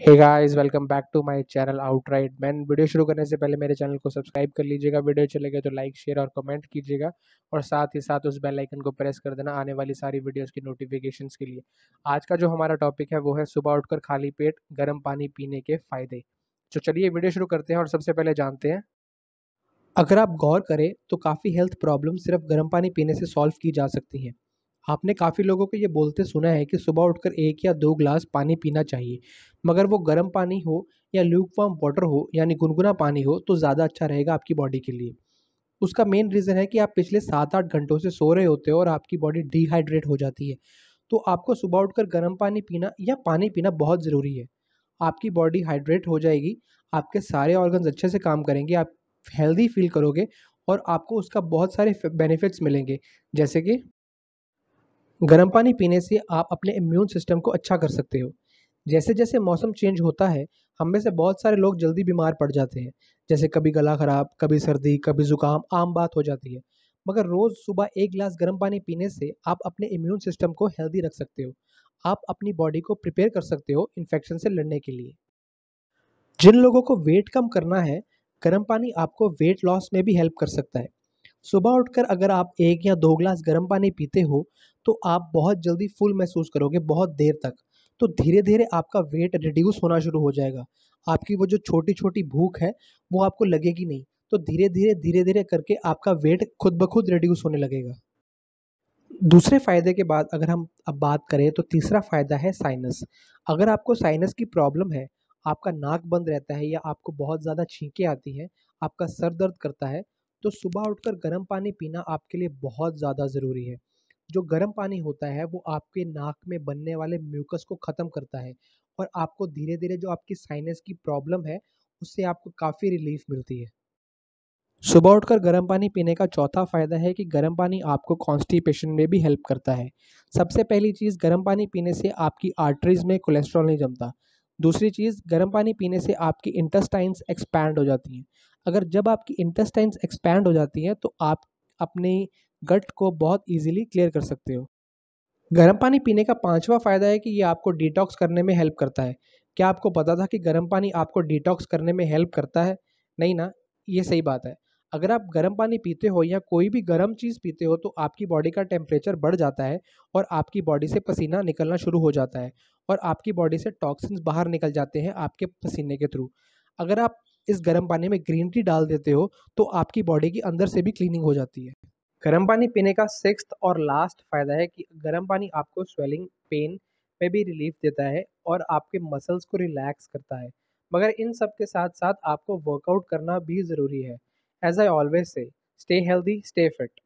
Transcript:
hey guys welcome back to my channel outright man video शुरू करने से पहले मेरे चैनल को सब्सक्राइब कर लीजिएगा वीडियो गए तो लाइक शेयर और कमेंट कीजिएगा और साथ ही साथ उस बेल आइकन को प्रेस कर देना आने वाली सारी वीडियोस की नोटिफिकेशंस के लिए आज का जो हमारा टॉपिक है वो है सुबह उठकर खाली पेट गर्म पानी पीने के फ़ायदे तो चलिए वीडियो शुरू करते हैं और सबसे पहले जानते हैं अगर आप गौर करें तो काफ़ी हेल्थ प्रॉब्लम सिर्फ गर्म पानी पीने से सॉल्व की जा सकती हैं आपने काफ़ी लोगों को ये बोलते सुना है कि सुबह उठकर एक या दो ग्लास पानी पीना चाहिए मगर वो गर्म पानी हो या ल्यूकवार्म वाटर हो यानी गुनगुना पानी हो तो ज़्यादा अच्छा रहेगा आपकी बॉडी के लिए उसका मेन रीज़न है कि आप पिछले सात आठ घंटों से सो रहे होते हो और आपकी बॉडी डिहाइड्रेट हो जाती है तो आपको सुबह उठकर गर्म पानी पीना या पानी पीना बहुत ज़रूरी है आपकी बॉडी हाइड्रेट हो जाएगी आपके सारे ऑर्गन्स अच्छे से काम करेंगे आप हेल्दी फील करोगे और आपको उसका बहुत सारे बेनिफिट्स मिलेंगे जैसे कि गर्म पानी पीने से आप अपने इम्यून सिस्टम को अच्छा कर सकते हो जैसे जैसे मौसम चेंज होता है हम में से बहुत सारे लोग जल्दी बीमार पड़ जाते हैं जैसे कभी गला ख़राब कभी सर्दी कभी ज़ुकाम आम बात हो जाती है मगर रोज़ सुबह एक गिलास गर्म पानी पीने से आप अपने इम्यून सिस्टम को हेल्दी रख सकते हो आप अपनी बॉडी को प्रिपेयर कर सकते हो इन्फेक्शन से लड़ने के लिए जिन लोगों को वेट कम करना है गर्म पानी आपको वेट लॉस में भी हेल्प कर सकता है सुबह उठकर अगर आप एक या दो गिलास गर्म पानी पीते हो तो आप बहुत जल्दी फुल महसूस करोगे बहुत देर तक तो धीरे धीरे आपका वेट रिड्यूस होना शुरू हो जाएगा आपकी वो जो छोटी छोटी भूख है वो आपको लगेगी नहीं तो धीरे धीरे धीरे धीरे करके आपका वेट खुद ब खुद रिड्यूस होने लगेगा दूसरे फ़ायदे के बाद अगर हम अब बात करें तो तीसरा फ़ायदा है साइनस अगर आपको साइनस की प्रॉब्लम है आपका नाक बंद रहता है या आपको बहुत ज़्यादा छींकें आती हैं आपका सर दर्द करता है तो सुबह उठकर गर्म पानी पीना आपके लिए बहुत ज़्यादा ज़रूरी है जो गर्म पानी होता है वो आपके नाक में बनने वाले म्यूकस को ख़त्म करता है और आपको धीरे धीरे जो आपकी साइनस की प्रॉब्लम है उससे आपको काफ़ी रिलीफ मिलती है सुबह उठकर गर्म पानी पीने का चौथा फ़ायदा है कि गर्म पानी आपको कॉन्स्टिपेशन में भी हेल्प करता है सबसे पहली चीज़ गर्म पानी पीने से आपकी आर्टरीज़ में कोलेस्ट्रॉल नहीं जमता दूसरी चीज़ गर्म पानी पीने से आपकी इंटेस्टाइंस एक्सपैंड हो जाती हैं अगर जब आपकी इंटेस्टाइंस एक्सपैंड हो जाती हैं तो आप अपनी गट को बहुत ईजिली क्लियर कर सकते हो गर्म पानी पीने का पांचवा फ़ायदा है कि ये आपको डिटॉक्स करने में हेल्प करता है क्या आपको पता था कि गर्म पानी आपको डिटॉक्स करने में हेल्प करता है नहीं ना ये सही बात है अगर आप गर्म पानी पीते हो या कोई भी गर्म चीज़ पीते हो तो आपकी बॉडी का टेम्परेचर बढ़ जाता है और आपकी बॉडी से पसीना निकलना शुरू हो जाता है और आपकी बॉडी से टॉक्सिन्स बाहर निकल जाते हैं आपके पसीने के थ्रू अगर आप इस गर्म पानी में ग्रीन टी डाल देते हो तो आपकी बॉडी की अंदर से भी क्लीनिंग हो जाती है गर्म पानी पीने का सिक्स और लास्ट फ़ायदा है कि गर्म पानी आपको स्वेलिंग पेन में भी रिलीफ देता है और आपके मसल्स को रिलैक्स करता है मगर इन सब के साथ साथ आपको वर्कआउट करना भी ज़रूरी है as I always say stay healthy stay fit